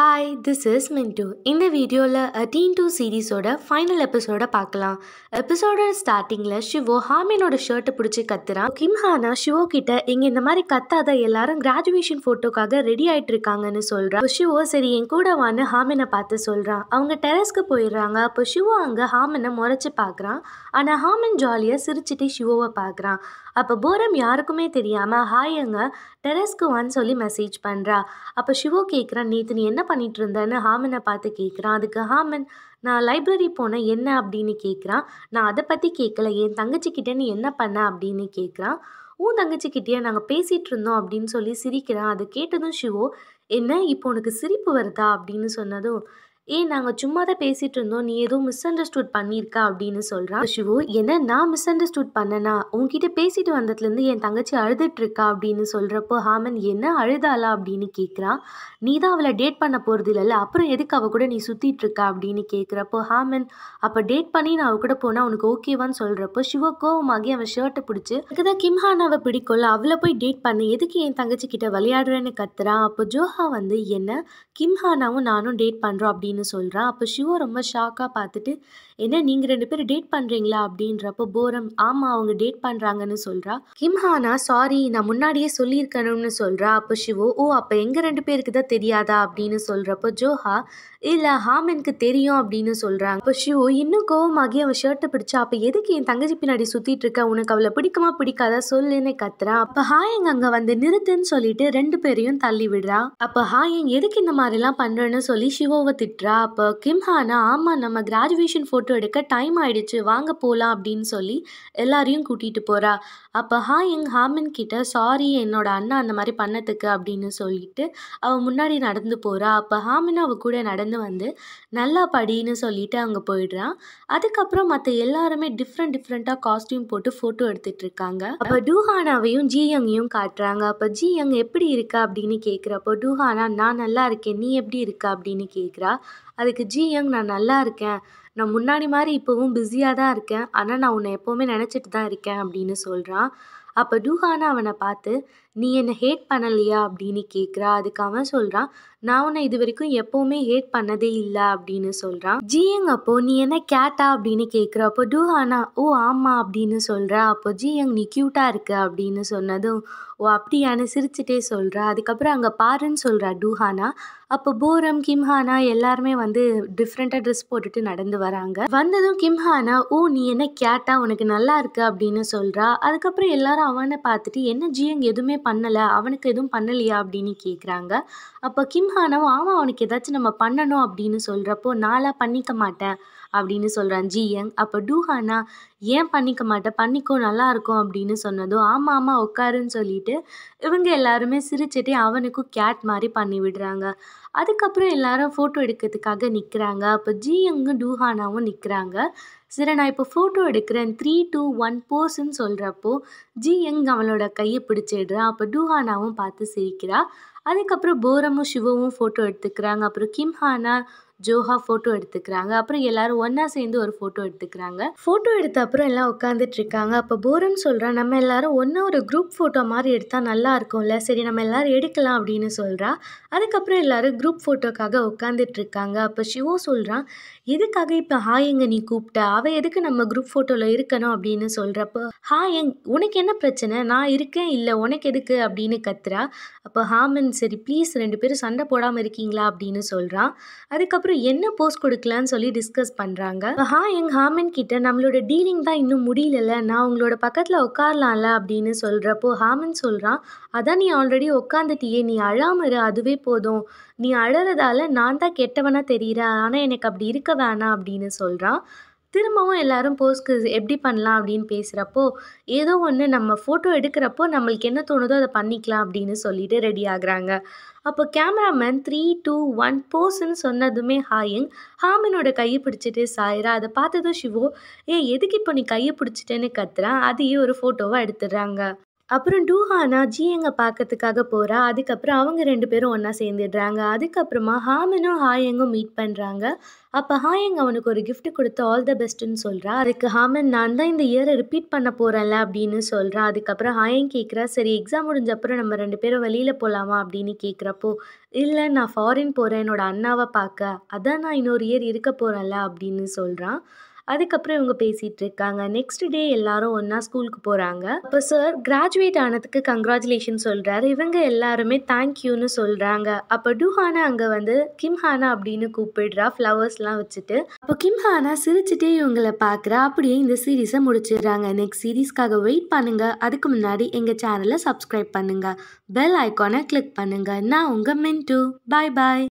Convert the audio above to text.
hi this is மின்டு இந்த வீடியோவில் dean two சீரீஸோட final எபிசோடை பார்க்கலாம் எபிசோடோட ஸ்டார்டிங்கில் ஷிவோ ஹாமினோட ஷர்ட்டை பிடிச்சி கத்துறான் கிம்ஹானா ஷிவோ கிட்ட இங்கே இந்த மாதிரி கத்தாத எல்லாரும் கிராஜுவேஷன் ஃபோட்டோக்காக ரெடி ஆகிட்டு இருக்காங்கன்னு சொல்கிறான் ஷிவோ சரி என் கூட வான்னு ஹாமினை பார்த்து சொல்கிறான் அவங்க டெரஸ்க்கு போயிடுறாங்க அப்போ ஷிவோ அங்கே ஹாமனை முறைச்சி பார்க்குறான் ஆனால் ஹாமன் ஜாலியாக சிரிச்சிட்டு ஷிவோவை பார்க்குறான் அப்போ பூரம் யாருக்குமே தெரியாமல் ஹாயங்க டெரஸ்க்கு வான்னு சொல்லி மெசேஜ் பண்ணுறா அப்போ சிவோ கேட்குறான் நேற்று நீ என்ன பண்ணிட்டு இருந்தேன்னு ஹாமனை பார்த்து கேட்குறான் அதுக்கு ஹாமன் நான் லைப்ரரி போனேன் என்ன அப்படின்னு கேட்குறான் நான் அதை பற்றி கேட்கல என் தங்கச்சிக்கிட்டே நீ என்ன பண்ண அப்படின்னு கேட்குறான் உன் தங்கச்சிக்கிட்டேயே நாங்கள் பேசிகிட்டு இருந்தோம் அப்படின்னு சொல்லி சிரிக்கிறான் அது கேட்டதும் சிவோ என்ன இப்போ உனக்கு சிரிப்பு வருதா அப்படின்னு சொன்னதும் ஏன் நாங்கள் சும்மா தான் பேசிகிட்டு இருந்தோம் நீ ஏதோ மிஸ் அண்டர்ஸ்டூட் பண்ணியிருக்கா அப்படின்னு சொல்கிறான் சிவு என்ன நான் மிஸ் அண்டர்ஸ்டூட் பண்ணனா உங்ககிட்ட பேசிட்டு வந்ததுலேருந்து என் தங்கச்சி அழுதுட்ருக்கா அப்படின்னு சொல்கிறப்போ ஹாமன் என்ன அழுதாளா அப்படின்னு கேட்குறான் நீ தான் அவளை டேட் பண்ண போகிறது இல்லைல்ல அப்புறம் எதுக்கு அவள் கூட நீ சுற்றிட்டுருக்கா அப்படின்னு கேட்குறப்போ ஹாமன் அப்போ டேட் பண்ணி நான் அவள் கூட போனால் உனக்கு ஓகேவான்னு சொல்கிறப்போ சிவ கோவமாகி அவன் ஷர்ட்டை பிடிச்சி அதுக்குதான் கிம்ஹானாவை பிடிக்கல அவளை போய் டேட் பண்ணு எதுக்கு என் தங்கச்சி கிட்ட விளையாடுறேன்னு கத்துறா அப்போ ஜோஹா வந்து என்ன கிம்ஹானாவும் நானும் டேட் பண்ணுறோம் அப்படின்னு அப்படின்னு சொல்கிறான் அப்போ ஷிவோ ரொம்ப ஷாக்காக பார்த்துட்டு என்ன நீங்கள் ரெண்டு பேரும் டேட் பண்ணுறீங்களா அப்படின்றப்போ போரம் ஆமாம் அவங்க டேட் பண்ணுறாங்கன்னு சொல்கிறா கிம்ஹானா சாரி நான் முன்னாடியே சொல்லியிருக்கணும்னு சொல்கிறா அப்போ ஷிவோ ஓ அப்போ எங்கள் ரெண்டு பேருக்கு தான் தெரியாதா அப்படின்னு சொல்கிறப்போ ஜோஹா இல்லை ஹாமனுக்கு தெரியும் அப்படின்னு சொல்கிறாங்க அப்போ ஷிவோ இன்னும் கோவமாகி அவன் ஷர்ட்டை பிடிச்சா அப்போ எதுக்கு என் தங்கச்சி பின்னாடி சுற்றிட்டு இருக்க உனக்கு அவளை பிடிக்குமா பிடிக்காதா சொல்லுன்னு கத்துறான் அப்போ ஹாயங் அங்கே வந்து நிறுத்துன்னு சொல்லிட்டு ரெண்டு பேரையும் தள்ளி விடுறா அப்போ ஹாயங் எதுக்கு இந்த மாதிரிலாம் பண்ணுறேன்னு சொல்லி ஷிவோவை திட்டுறா அப்போ கிம்ஹானா ஆமாம் நம்ம கிராஜுவேஷன் ஃபோட்டோ ஃபோட்டோ எடுக்க டைம் ஆயிடுச்சு வாங்க போகலாம் அப்படின்னு சொல்லி எல்லாரையும் கூட்டிகிட்டு போகிறா அப்போ ஹா எங் ஹாமின் கிட்ட சாரி என்னோட அண்ணா அந்த மாதிரி பண்ணத்துக்கு அப்படின்னு சொல்லிட்டு அவள் முன்னாடி நடந்து போகிறா அப்போ ஹாமின் அவள் கூட நடந்து வந்து நல்லா படின்னு சொல்லிட்டு அங்கே போயிடுறான் அதுக்கப்புறம் மற்ற எல்லாருமே டிஃப்ரெண்ட் டிஃப்ரெண்ட்டாக காஸ்டியூம் போட்டு ஃபோட்டோ எடுத்துகிட்டு இருக்காங்க அப்போ டூஹானாவையும் ஜிஎங்கையும் காட்டுறாங்க அப்போ ஜிஎங் எப்படி இருக்கா அப்படின்னு கேட்குறப்போ டூஹானா நான் நல்லா இருக்கேன் நீ எப்படி இருக்கா அப்படின்னு கேட்குறா அதுக்கு ஜி யங் நான் நல்லா இருக்கேன் நான் முன்னாடி மாதிரி இப்போவும் பிஸியாக தான் இருக்கேன் ஆனால் நான் உன்னை எப்போவுமே நினச்சிட்டு தான் இருக்கேன் அப்படின்னு சொல்கிறான் அப்போ டூஹானா அவனை பார்த்து நீ என்னை ஹேட் பண்ணலையா அப்படின்னு கேட்குறா அதுக்கு அவன் சொல்கிறான் நான் உன்னை இது வரைக்கும் எப்போவுமே ஹேட் பண்ணதே இல்லை அப்படின்னு சொல்கிறான் ஜியங் அப்போ நீ என்ன கேட்டா அப்படின்னு கேட்குற அப்போ டூஹானா ஓ ஆமாம் அப்படின்னு சொல்கிற அப்போ ஜியங் நீ க்யூட்டாக இருக்கு அப்படின்னு சொன்னதும் ஓ அப்படியான சிரிச்சுட்டே சொல்கிறா அதுக்கப்புறம் அங்கே பாருன்னு சொல்கிறா டூஹானா அப்போ போரம் கிம்ஹானா எல்லாருமே வந்து டிஃப்ரெண்ட்டாக ட்ரெஸ் போட்டுட்டு நடந்து வராங்க வந்ததும் கிம்ஹானா ஓ நீ என்ன கேட்டா உனக்கு நல்லா இருக்கு அப்படின்னு சொல்கிறா அதுக்கப்புறம் எல்லாரும் அவனை பார்த்துட்டு என்ன ஜியங் எதுவுமே பண்ணலை அவனுக்கு எதுவும் பண்ணலையா அப்படின்னு கேட்குறாங்க அப்போ கிம்ஹானாவும் ஆமாம் அவனுக்கு ஏதாச்சும் நம்ம பண்ணணும் அப்படின்னு சொல்கிறப்போ நாளாக பண்ணிக்க மாட்டேன் அப்படின்னு சொல்கிறான் ஜி யங் அப்போ டூஹானா ஏன் பண்ணிக்க மாட்டேன் பண்ணிக்கோ நல்லாயிருக்கும் அப்படின்னு சொன்னதும் ஆமாம் ஆமாம் உட்காருன்னு சொல்லிட்டு இவங்க எல்லாருமே சிரிச்சிட்டே அவனுக்கும் கேட் மாதிரி பண்ணி விடுறாங்க அதுக்கப்புறம் எல்லாரும் ஃபோட்டோ எடுக்கிறதுக்காக நிற்கிறாங்க அப்போ ஜி யங்கும் டூஹானாவும் நிற்கிறாங்க சரி நான் இப்போ ஃபோட்டோ எடுக்கிறேன் த்ரீ டூ ஒன் போஸ்ன்னு சொல்கிறப்போ ஜி எங் அவளோட கையை பிடிச்சிடுறான் அப்போ டூஹானாவும் பார்த்து சிரிக்கிறா அதுக்கப்புறம் போரமும் சிவவும் ஃபோட்டோ எடுத்துக்கிறாங்க அப்புறம் கிம்ஹானா ஜோஹா ஃபோட்டோ எடுத்துக்கிறாங்க அப்புறம் எல்லாரும் ஒன்றா சேர்ந்து ஒரு ஃபோட்டோ எடுத்துக்கிறாங்க ஃபோட்டோ எடுத்த அப்புறம் எல்லாம் உட்காந்துட்டு இருக்காங்க அப்போ போரம் சொல்கிறான் நம்ம எல்லாரும் ஒன்றா ஒரு குரூப் ஃபோட்டோ மாதிரி எடுத்தால் நல்லா இருக்கும்ல சரி நம்ம எல்லாரும் எடுக்கலாம் அப்படின்னு சொல்கிறா அதுக்கப்புறம் எல்லாரும் குரூப் ஃபோட்டோக்காக உட்காந்துட்டு இருக்காங்க அப்போ சிவோ சொல்கிறான் எதுக்காக இப்போ ஹாய் எங்க நீ கூப்பிட்டா அவள் எதுக்கு நம்ம குரூப் ஃபோட்டோவில் இருக்கணும் அப்படின்னு சொல்கிறப்போ ஹா எங் உனக்கு என்ன பிரச்சனை நான் இருக்கேன் இல்லை உனக்கு எதுக்கு அப்படின்னு கத்துறா அப்போ ஹாமன் சரி ப்ளீஸ் ரெண்டு பேரும் சண்டை போடாமல் இருக்கீங்களா அப்படின்னு சொல்கிறான் அதுக்கப்புறம் என்ன போஸ்ட் கொடுக்கலான்னு சொல்லி டிஸ்கஸ் பண்ணுறாங்க ஹா எங் ஹாமன் கிட்ட நம்மளோட டீலிங் தான் இன்னும் முடியலல்ல நான் உங்களோட பக்கத்தில் உட்காரலாம்ல அப்படின்னு சொல்கிறப்போ ஹாமன் சொல்கிறான் அதான் நீ ஆல்ரெடி உட்காந்துட்டியே நீ இரு அதுவே போதும் நீ அழறதால நான் தான் கெட்டவனாக தெரிகிறேன் ஆனால் எனக்கு அப்படி இருக்க வேணாம் அப்படின்னு சொல்கிறான் திரும்பவும் எல்லாரும் போஸ்க்கு எப்படி பண்ணலாம் அப்படின்னு பேசுகிறப்போ ஏதோ ஒன்று நம்ம ஃபோட்டோ எடுக்கிறப்போ நம்மளுக்கு என்ன தோணுதோ அதை பண்ணிக்கலாம் அப்படின்னு சொல்லிட்டு ரெடி ஆகுறாங்க அப்போ கேமராமேன் த்ரீ டூ ஒன் போஸ்ன்னு சொன்னதுமே ஹாயிங் ஹாமினோட கையை பிடிச்சிட்டு சாயிரா அதை பார்த்ததும் சிவோ ஏ எதுக்கு இப்போ நீ கையை பிடிச்சிட்டேன்னு கத்துறான் அதையே ஒரு ஃபோட்டோவாக எடுத்துடுறாங்க அப்புறம் டூஹானா ஜியங்க பார்க்கறதுக்காக போகிறா அதுக்கப்புறம் அவங்க ரெண்டு பேரும் ஒன்றா சேர்ந்துடுறாங்க அதுக்கப்புறமா ஹாமனும் ஹாயங்கும் மீட் பண்ணுறாங்க அப்போ ஹாயங் அவனுக்கு ஒரு கிஃப்ட் கொடுத்து ஆல் த பெஸ்ட்டுன்னு சொல்கிறா அதுக்கு ஹாமன் நான் தான் இந்த இயரை ரிப்பீட் பண்ண போகிறேன்ல அப்படின்னு சொல்கிறா அதுக்கப்புறம் ஹாயங் கேட்குறா சரி எக்ஸாம் முடிஞ்ச அப்புறம் நம்ம ரெண்டு பேரும் வெளியில் போகலாமா அப்படின்னு கேட்குறப்போ இல்லை நான் ஃபாரின் போகிறேன் என்னோட அண்ணாவை பார்க்க அதான் நான் இன்னொரு இயர் இருக்க போகிறேன்ல அப்படின்னு சொல்கிறான் அதுக்கப்புறம் இவங்க பேசிகிட்டு இருக்காங்க நெக்ஸ்ட் டே எல்லாரும் ஒன்றா ஸ்கூலுக்கு போகிறாங்க அப்போ சார் கிராஜுவேட் ஆனதுக்கு கங்க்ராச்சுலேஷன் சொல்கிறாரு இவங்க எல்லாருமே தேங்க்யூன்னு சொல்கிறாங்க அப்போ டூஹானா அங்கே வந்து கிம்ஹானா அப்படின்னு கூப்பிடுறா ஃப்ளவர்ஸ்லாம் வச்சுட்டு அப்போ கிம்ஹானா சிரிச்சுட்டே இவங்களை பார்க்குறா அப்படியே இந்த சீரீஸை முடிச்சிடுறாங்க நெக்ஸ்ட் சீரீஸ்க்காக வெயிட் பண்ணுங்கள் அதுக்கு முன்னாடி எங்கள் சேனலை சப்ஸ்கிரைப் பண்ணுங்கள் பெல் ஐக்கானை கிளிக் பண்ணுங்கள் நான் உங்கள் டூ பாய் பாய்